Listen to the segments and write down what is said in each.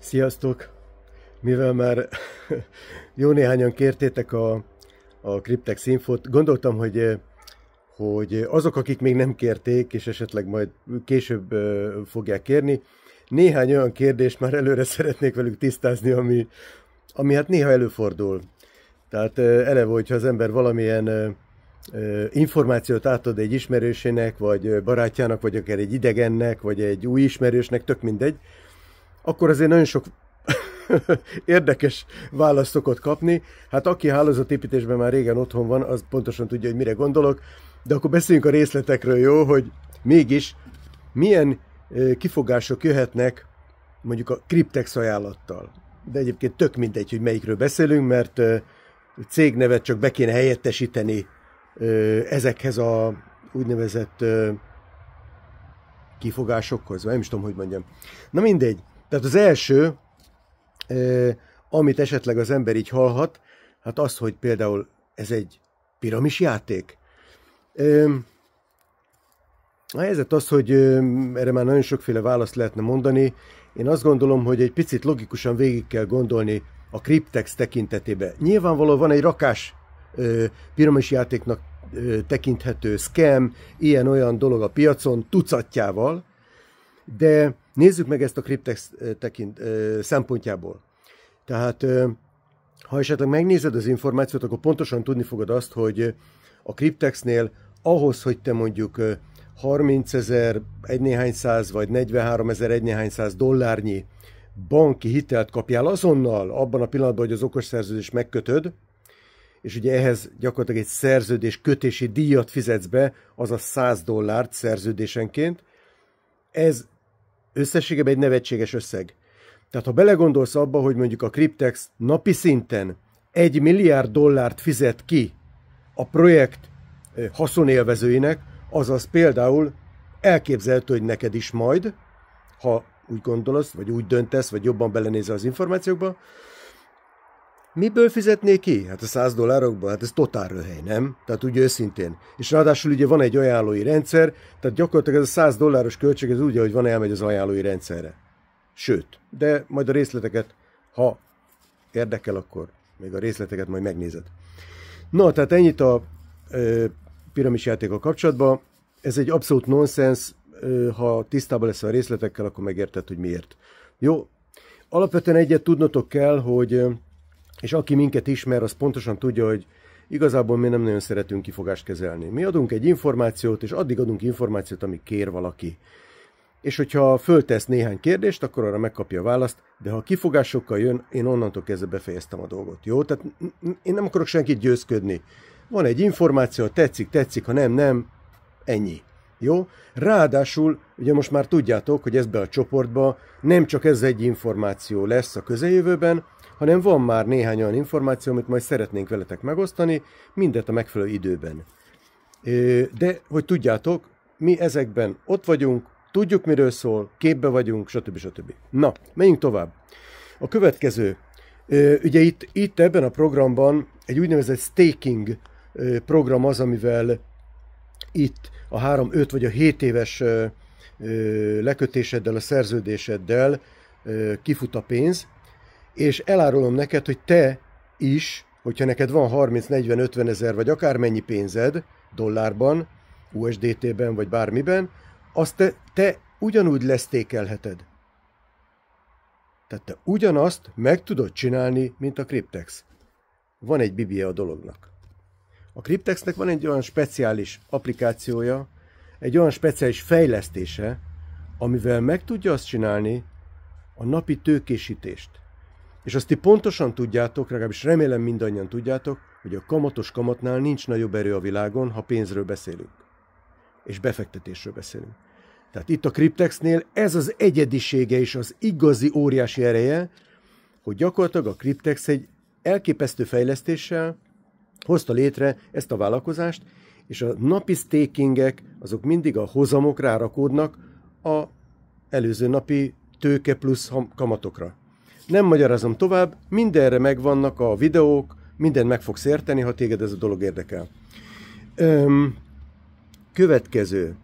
Sziasztok! Mivel már jó néhányan kértétek a, a Cryptex infót, gondoltam, hogy, eh, hogy azok, akik még nem kérték, és esetleg majd később eh, fogják kérni, néhány olyan kérdést már előre szeretnék velük tisztázni, ami, ami hát néha előfordul. Tehát eh, eleve, hogyha az ember valamilyen információt átad egy ismerősének, vagy barátjának, vagy akár egy idegennek, vagy egy új ismerősnek, tök mindegy, akkor azért nagyon sok érdekes választ szokott kapni. Hát aki hálózatépítésben már régen otthon van, az pontosan tudja, hogy mire gondolok. De akkor beszéljünk a részletekről, jó, hogy mégis milyen kifogások jöhetnek mondjuk a Cryptex ajánlattal. De egyébként tök mindegy, hogy melyikről beszélünk, mert cégnevet csak be kéne helyettesíteni ezekhez a úgynevezett kifogásokhoz, nem is tudom, hogy mondjam. Na mindegy, tehát az első, amit esetleg az ember így hallhat, hát az, hogy például ez egy piramis játék. A helyzet az, hogy erre már nagyon sokféle választ lehetne mondani. Én azt gondolom, hogy egy picit logikusan végig kell gondolni a kriptex tekintetében. Nyilvánvaló van egy rakás piramisjátéknak tekinthető scam, ilyen-olyan dolog a piacon tucatjával, de Nézzük meg ezt a kriptex tekint, szempontjából. Tehát, ha esetleg megnézed az információt, akkor pontosan tudni fogod azt, hogy a kriptexnél ahhoz, hogy te mondjuk 30 ezer, egy néhány száz, vagy 43 ezer, egy néhány száz dollárnyi banki hitelt kapjál azonnal, abban a pillanatban, hogy az okos szerződést megkötöd, és ugye ehhez gyakorlatilag egy szerződés kötési díjat fizetsz be, azaz 100 dollárt szerződésenként. Ez összességében egy nevetséges összeg. Tehát ha belegondolsz abba, hogy mondjuk a Cryptex napi szinten egy milliárd dollárt fizet ki a projekt haszonélvezőinek, azaz például elképzelhető, hogy neked is majd, ha úgy gondolsz, vagy úgy döntesz, vagy jobban belenézel az információkba, Miből fizetné ki? Hát a 100 dollárokból, hát ez totál röhely, nem? Tehát úgy őszintén. És ráadásul ugye van egy ajánlói rendszer, tehát gyakorlatilag ez a 100 dolláros költség, ez úgy, ahogy van, elmegy az ajánlói rendszerre. Sőt, de majd a részleteket, ha érdekel, akkor még a részleteket majd megnézed. Na, tehát ennyit a ö, piramis a kapcsolatban. Ez egy abszolút nonsens, ha tisztában lesz a részletekkel, akkor megérted, hogy miért. Jó, alapvetően egyet tudnotok kell, hogy és aki minket ismer, az pontosan tudja, hogy igazából mi nem nagyon szeretünk kifogást kezelni. Mi adunk egy információt, és addig adunk információt, amíg kér valaki. És hogyha föltesz néhány kérdést, akkor arra megkapja a választ, de ha kifogásokkal jön, én onnantól kezdve befejeztem a dolgot. Jó? Tehát én nem akarok senkit győzködni. Van egy információ, tetszik, tetszik, ha nem, nem, ennyi. Jó? Ráadásul, ugye most már tudjátok, hogy ezbe a csoportba nem csak ez egy információ lesz a közeljövőben, hanem van már néhány olyan információ, amit majd szeretnénk veletek megosztani, mindet a megfelelő időben. De, hogy tudjátok, mi ezekben ott vagyunk, tudjuk miről szól, képbe vagyunk, stb. stb. Na, menjünk tovább. A következő. Ugye itt, itt ebben a programban egy úgynevezett staking program az, amivel itt a 3, 5 vagy a 7 éves lekötéseddel, a szerződéseddel kifut a pénz, és elárulom neked, hogy te is, hogyha neked van 30-40-50 ezer, vagy akármennyi pénzed, dollárban, USDT-ben, vagy bármiben, azt te, te ugyanúgy lesztékelheted. Tehát te ugyanazt meg tudod csinálni, mint a Cryptex. Van egy bibia a dolognak. A Cryptexnek van egy olyan speciális applikációja, egy olyan speciális fejlesztése, amivel meg tudja azt csinálni a napi tőkésítést. És azt ti pontosan tudjátok, legalábbis remélem mindannyian tudjátok, hogy a kamatos kamatnál nincs nagyobb erő a világon, ha pénzről beszélünk. És befektetésről beszélünk. Tehát itt a Cryptexnél ez az egyedisége és az igazi óriási ereje, hogy gyakorlatilag a Cryptex egy elképesztő fejlesztéssel hozta létre ezt a vállalkozást, és a napi stakingek, azok mindig a hozamok rárakódnak a előző napi tőke plusz kamatokra. Nem magyarázom tovább, mindenre megvannak a videók, mindent meg fogsz érteni, ha téged ez a dolog érdekel. Öm, következő.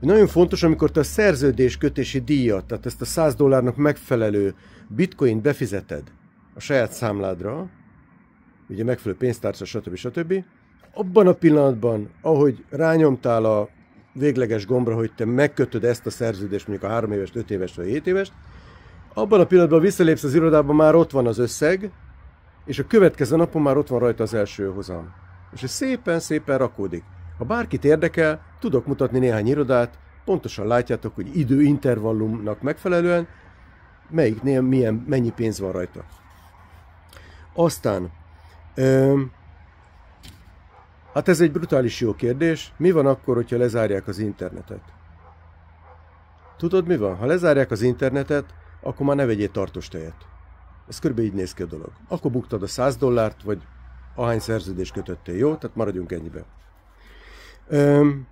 Nagyon fontos, amikor te a szerződés kötési díjat, tehát ezt a 100 dollárnak megfelelő bitcoin befizeted a saját számládra, ugye megfelelő pénztárca, stb. stb. Abban a pillanatban, ahogy rányomtál a végleges gombra, hogy te megkötöd ezt a szerződést, mondjuk a 3 éves, 5 éves vagy 7 éves, abban a pillanatban visszalépsz az irodába már ott van az összeg, és a következő napon már ott van rajta az első hozam. És ez szépen-szépen rakódik. Ha bárkit érdekel, tudok mutatni néhány irodát, pontosan látjátok, hogy időintervallumnak megfelelően melyiknél milyen, mennyi pénz van rajta. Aztán, ö, hát ez egy brutális jó kérdés, mi van akkor, hogyha lezárják az internetet? Tudod mi van? Ha lezárják az internetet, akkor már ne vegyél tartós tejet. Ez körülbelül így néz ki a dolog. Akkor buktad a 100 dollárt, vagy ahány szerződést kötöttél, jó? Tehát maradjunk ennyibe. Öm,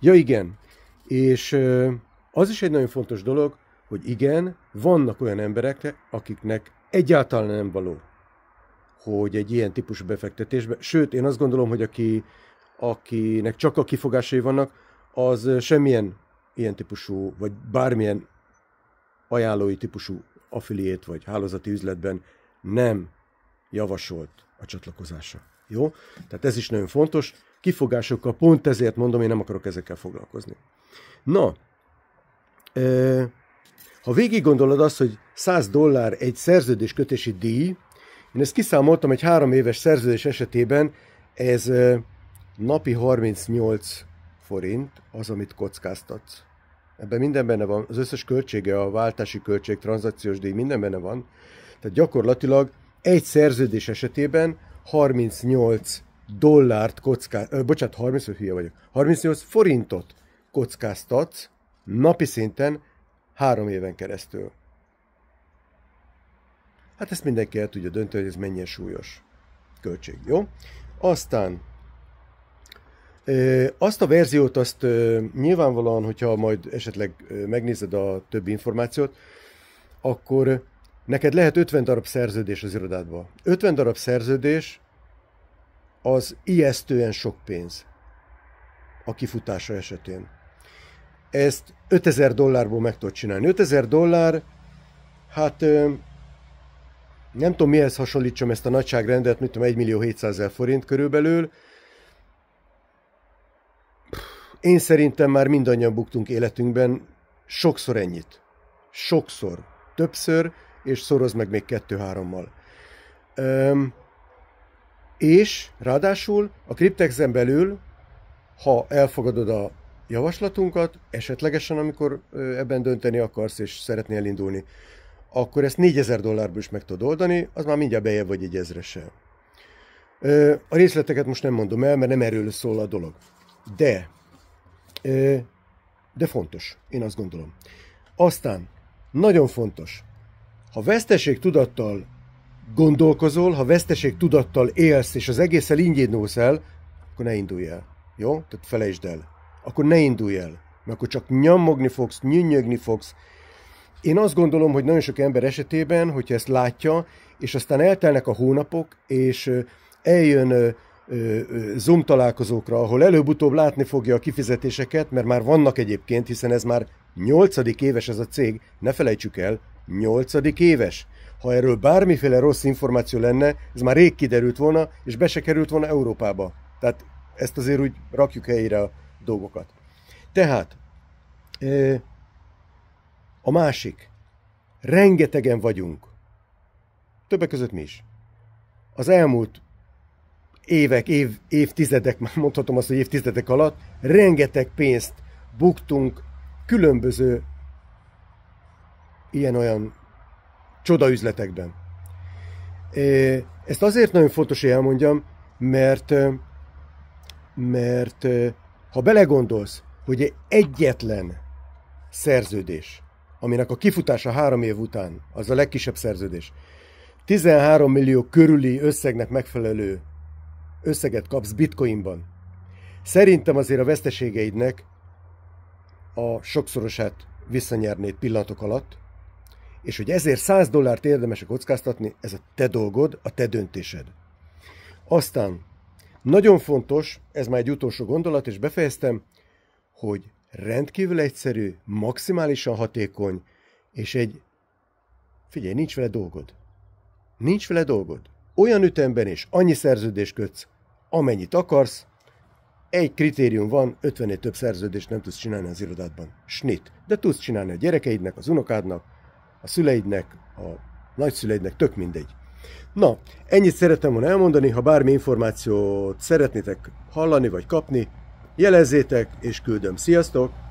ja igen, és ö, az is egy nagyon fontos dolog, hogy igen, vannak olyan emberek, akiknek egyáltalán nem való, hogy egy ilyen típusú befektetésbe, sőt, én azt gondolom, hogy aki, akinek csak a kifogásai vannak, az semmilyen ilyen típusú, vagy bármilyen ajánlói típusú affiliét vagy hálózati üzletben nem javasolt a csatlakozása. Jó? Tehát ez is nagyon fontos. Kifogásokkal pont ezért mondom, én nem akarok ezekkel foglalkozni. Na, ha végig gondolod azt, hogy 100 dollár egy szerződés kötési díj, én ezt kiszámoltam egy három éves szerződés esetében, ez napi 38 forint az, amit kockáztatsz. Ebben minden benne van, az összes költsége, a váltási költség, tranzakciós díj, minden benne van. Tehát gyakorlatilag egy szerződés esetében 38 dollárt kocká... Ö, bocsánat, 30, hülye vagyok. 38 forintot kockáztatsz napi szinten három éven keresztül. Hát ezt mindenki el tudja dönteni, hogy ez mennyire súlyos költség, jó? Aztán azt a verziót, azt nyilvánvalóan, hogyha majd esetleg megnézed a többi információt, akkor neked lehet 50 darab szerződés az irodádban. 50 darab szerződés az ijesztően sok pénz a kifutása esetén. Ezt 5000 dollárból meg tudod csinálni. 5000 dollár, hát nem tudom mihez hasonlítsam ezt a nagyságrendet, mint tudom 1 millió 700 forint körülbelül, én szerintem már mindannyian buktunk életünkben sokszor ennyit. Sokszor. Többször, és szoroz meg még kettő-hárommal. Öm, és ráadásul a kriptexen belül, ha elfogadod a javaslatunkat, esetlegesen, amikor ebben dönteni akarsz és szeretnél elindulni, akkor ezt 4000 dollárból is meg tudod oldani, az már mindjárt bejebb vagy egy ezressel. A részleteket most nem mondom el, mert nem erről szól a dolog. De de fontos, én azt gondolom. Aztán, nagyon fontos, ha veszteség tudattal gondolkozol, ha veszteség tudattal élsz, és az egészen ingyédnósz el, akkor ne indulj el. Jó? Tehát felejtsd el. Akkor ne indulj el. Mert akkor csak nyomogni fogsz, nyűnyögni fogsz. Én azt gondolom, hogy nagyon sok ember esetében, hogyha ezt látja, és aztán eltelnek a hónapok, és eljön Zoom találkozókra, ahol előbb-utóbb látni fogja a kifizetéseket, mert már vannak egyébként, hiszen ez már nyolcadik éves ez a cég, ne felejtsük el, nyolcadik éves. Ha erről bármiféle rossz információ lenne, ez már rég kiderült volna, és be se került volna Európába. Tehát ezt azért úgy rakjuk helyére a dolgokat. Tehát, a másik, rengetegen vagyunk. Többek között mi is. Az elmúlt évek, év, évtizedek, már mondhatom azt, hogy évtizedek alatt rengeteg pénzt buktunk különböző ilyen-olyan csodaüzletekben. Ezt azért nagyon fontos, hogy elmondjam, mert, mert ha belegondolsz, hogy egyetlen szerződés, aminek a kifutása három év után, az a legkisebb szerződés, 13 millió körüli összegnek megfelelő összeget kapsz bitcoinban. Szerintem azért a veszteségeidnek a sokszorosát visszanyernéd pillanatok alatt, és hogy ezért 100 dollárt érdemes kockáztatni, ez a te dolgod, a te döntésed. Aztán nagyon fontos, ez már egy utolsó gondolat, és befejeztem, hogy rendkívül egyszerű, maximálisan hatékony, és egy, figyelj, nincs vele dolgod. Nincs vele dolgod olyan ütemben és annyi szerződést kötsz, amennyit akarsz, egy kritérium van, 50 több szerződést nem tudsz csinálni az irodádban. Snit. De tudsz csinálni a gyerekeidnek, az unokádnak, a szüleidnek, a nagyszüleidnek, tök mindegy. Na, ennyit szeretem volna elmondani, ha bármi információt szeretnétek hallani vagy kapni, jelezzétek és küldöm. Sziasztok!